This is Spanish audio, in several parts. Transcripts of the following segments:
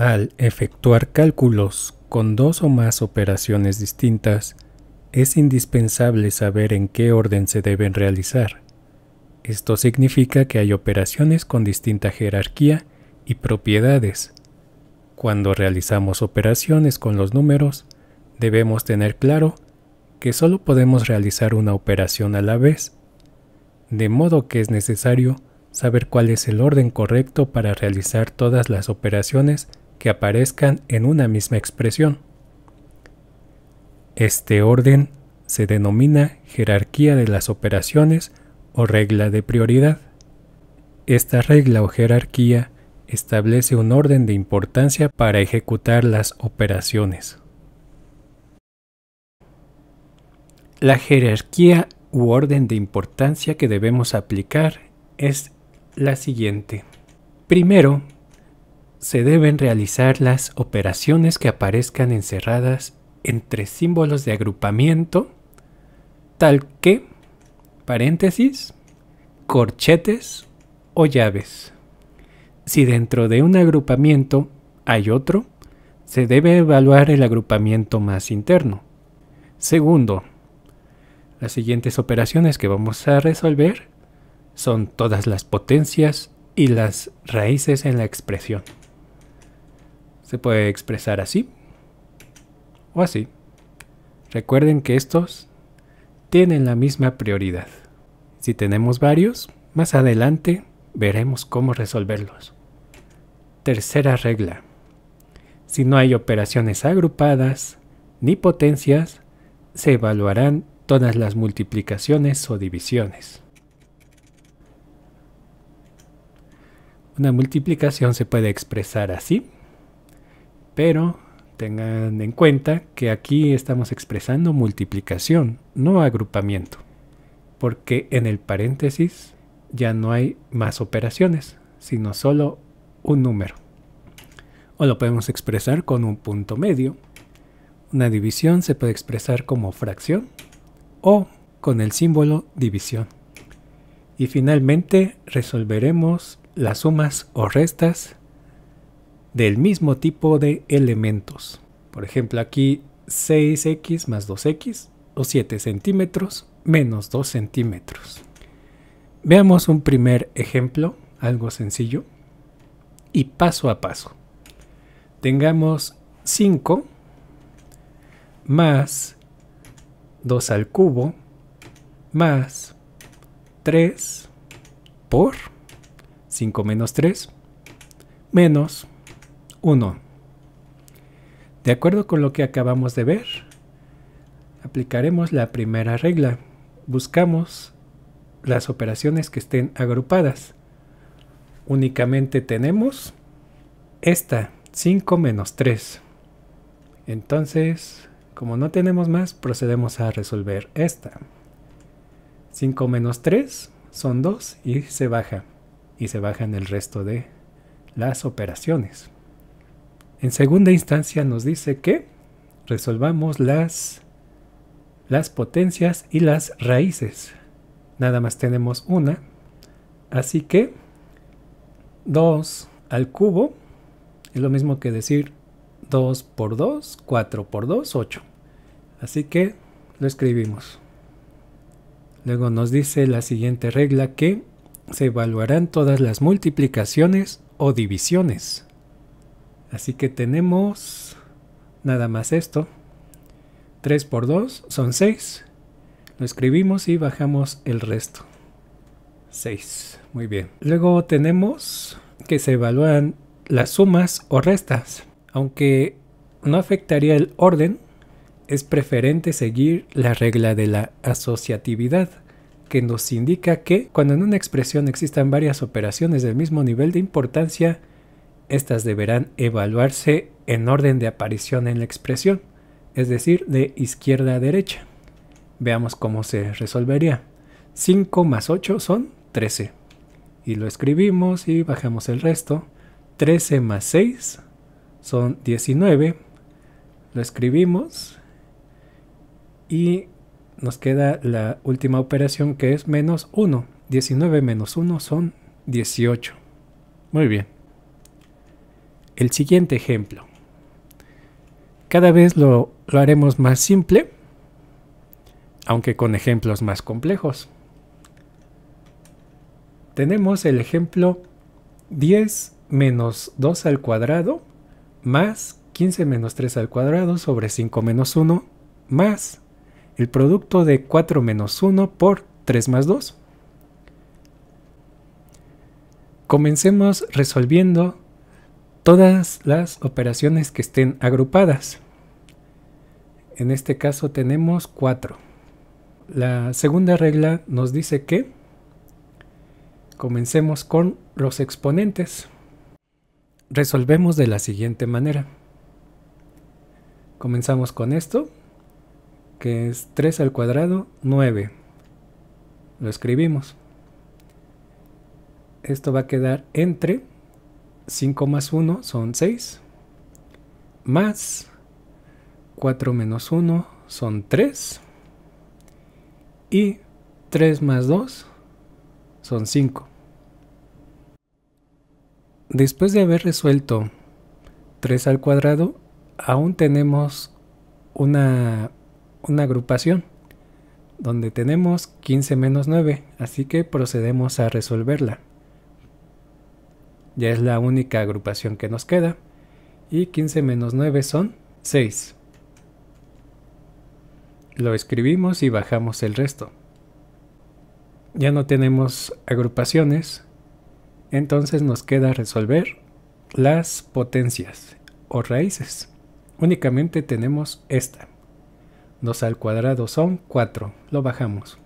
Al efectuar cálculos con dos o más operaciones distintas, es indispensable saber en qué orden se deben realizar. Esto significa que hay operaciones con distinta jerarquía y propiedades. Cuando realizamos operaciones con los números, debemos tener claro que solo podemos realizar una operación a la vez, de modo que es necesario saber cuál es el orden correcto para realizar todas las operaciones que aparezcan en una misma expresión. Este orden se denomina jerarquía de las operaciones o regla de prioridad. Esta regla o jerarquía establece un orden de importancia para ejecutar las operaciones. La jerarquía u orden de importancia que debemos aplicar es la siguiente. Primero, se deben realizar las operaciones que aparezcan encerradas entre símbolos de agrupamiento, tal que, paréntesis, corchetes o llaves. Si dentro de un agrupamiento hay otro, se debe evaluar el agrupamiento más interno. Segundo, las siguientes operaciones que vamos a resolver son todas las potencias y las raíces en la expresión. Se puede expresar así o así. Recuerden que estos tienen la misma prioridad. Si tenemos varios, más adelante veremos cómo resolverlos. Tercera regla. Si no hay operaciones agrupadas ni potencias, se evaluarán todas las multiplicaciones o divisiones. Una multiplicación se puede expresar así pero tengan en cuenta que aquí estamos expresando multiplicación, no agrupamiento, porque en el paréntesis ya no hay más operaciones, sino solo un número. O lo podemos expresar con un punto medio. Una división se puede expresar como fracción o con el símbolo división. Y finalmente resolveremos las sumas o restas del mismo tipo de elementos. Por ejemplo, aquí 6x más 2x o 7 centímetros menos 2 centímetros. Veamos un primer ejemplo, algo sencillo, y paso a paso. Tengamos 5 más 2 al cubo más 3 por 5 menos 3 menos 1. De acuerdo con lo que acabamos de ver, aplicaremos la primera regla. Buscamos las operaciones que estén agrupadas. Únicamente tenemos esta, 5 menos 3. Entonces, como no tenemos más, procedemos a resolver esta. 5 menos 3 son 2 y se baja. Y se baja en el resto de las operaciones. En segunda instancia nos dice que resolvamos las, las potencias y las raíces. Nada más tenemos una. Así que 2 al cubo es lo mismo que decir 2 por 2, 4 por 2, 8. Así que lo escribimos. Luego nos dice la siguiente regla que se evaluarán todas las multiplicaciones o divisiones. Así que tenemos nada más esto. 3 por 2 son 6. Lo escribimos y bajamos el resto. 6. Muy bien. Luego tenemos que se evalúan las sumas o restas. Aunque no afectaría el orden, es preferente seguir la regla de la asociatividad, que nos indica que cuando en una expresión existan varias operaciones del mismo nivel de importancia, estas deberán evaluarse en orden de aparición en la expresión, es decir, de izquierda a derecha. Veamos cómo se resolvería. 5 más 8 son 13. Y lo escribimos y bajamos el resto. 13 más 6 son 19. Lo escribimos y nos queda la última operación que es menos 1. 19 menos 1 son 18. Muy bien el siguiente ejemplo. Cada vez lo, lo haremos más simple, aunque con ejemplos más complejos. Tenemos el ejemplo 10 menos 2 al cuadrado más 15 menos 3 al cuadrado sobre 5 menos 1 más el producto de 4 menos 1 por 3 más 2. Comencemos resolviendo todas las operaciones que estén agrupadas. En este caso tenemos cuatro. La segunda regla nos dice que comencemos con los exponentes. Resolvemos de la siguiente manera. Comenzamos con esto, que es 3 al cuadrado, 9. Lo escribimos. Esto va a quedar entre 5 más 1 son 6. Más 4 menos 1 son 3. Y 3 más 2 son 5. Después de haber resuelto 3 al cuadrado, aún tenemos una, una agrupación donde tenemos 15 menos 9, así que procedemos a resolverla. Ya es la única agrupación que nos queda. Y 15 menos 9 son 6. Lo escribimos y bajamos el resto. Ya no tenemos agrupaciones, entonces nos queda resolver las potencias o raíces. Únicamente tenemos esta. 2 al cuadrado son 4. Lo bajamos.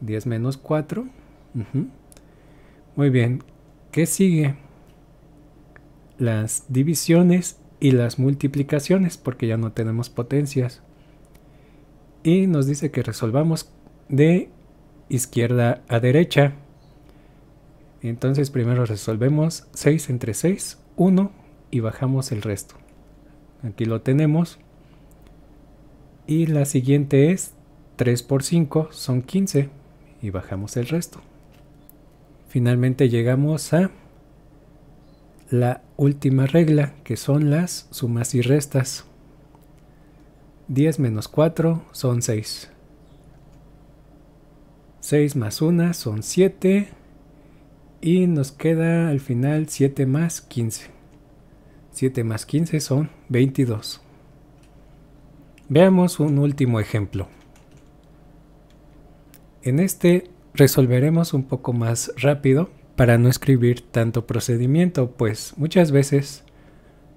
10 menos 4. Muy bien. ¿Qué sigue? Las divisiones y las multiplicaciones, porque ya no tenemos potencias. Y nos dice que resolvamos de izquierda a derecha. Entonces primero resolvemos 6 entre 6, 1 y bajamos el resto. Aquí lo tenemos. Y la siguiente es 3 por 5 son 15 y bajamos el resto finalmente llegamos a la última regla, que son las sumas y restas. 10 menos 4 son 6. 6 más 1 son 7. Y nos queda al final 7 más 15. 7 más 15 son 22. Veamos un último ejemplo. En este resolveremos un poco más rápido para no escribir tanto procedimiento, pues muchas veces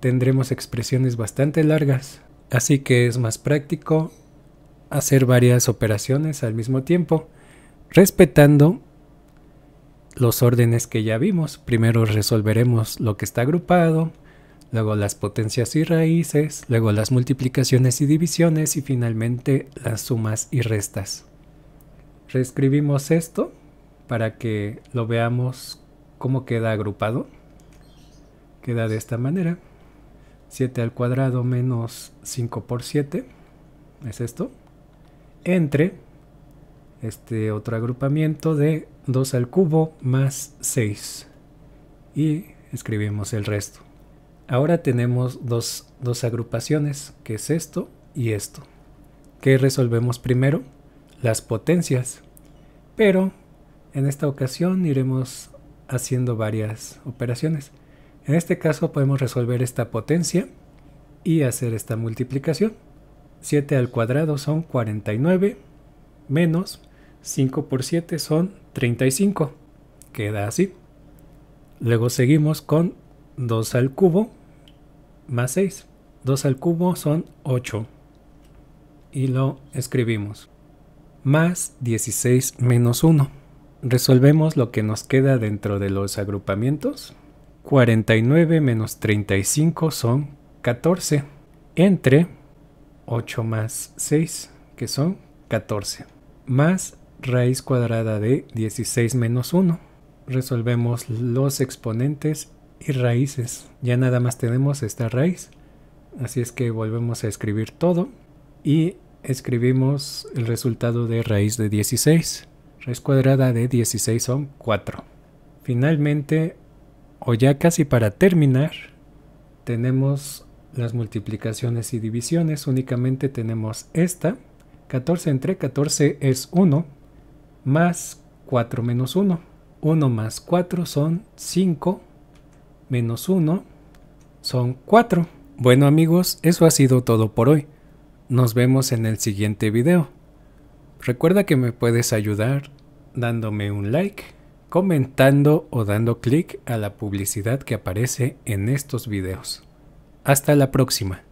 tendremos expresiones bastante largas, así que es más práctico hacer varias operaciones al mismo tiempo, respetando los órdenes que ya vimos. Primero resolveremos lo que está agrupado, luego las potencias y raíces, luego las multiplicaciones y divisiones y finalmente las sumas y restas reescribimos esto para que lo veamos cómo queda agrupado. Queda de esta manera. 7 al cuadrado menos 5 por 7 es esto. Entre este otro agrupamiento de 2 al cubo más 6 y escribimos el resto. Ahora tenemos dos, dos agrupaciones, que es esto y esto. ¿Qué resolvemos primero? las potencias. Pero en esta ocasión iremos haciendo varias operaciones. En este caso podemos resolver esta potencia y hacer esta multiplicación. 7 al cuadrado son 49 menos 5 por 7 son 35. Queda así. Luego seguimos con 2 al cubo más 6. 2 al cubo son 8. Y lo escribimos más 16 menos 1. Resolvemos lo que nos queda dentro de los agrupamientos. 49 menos 35 son 14 entre 8 más 6 que son 14 más raíz cuadrada de 16 menos 1. Resolvemos los exponentes y raíces. Ya nada más tenemos esta raíz. Así es que volvemos a escribir todo y escribimos el resultado de raíz de 16. Raíz cuadrada de 16 son 4. Finalmente, o ya casi para terminar, tenemos las multiplicaciones y divisiones. Únicamente tenemos esta. 14 entre 14 es 1, más 4 menos 1. 1 más 4 son 5, menos 1 son 4. Bueno amigos, eso ha sido todo por hoy. Nos vemos en el siguiente video. Recuerda que me puedes ayudar dándome un like, comentando o dando clic a la publicidad que aparece en estos videos. Hasta la próxima.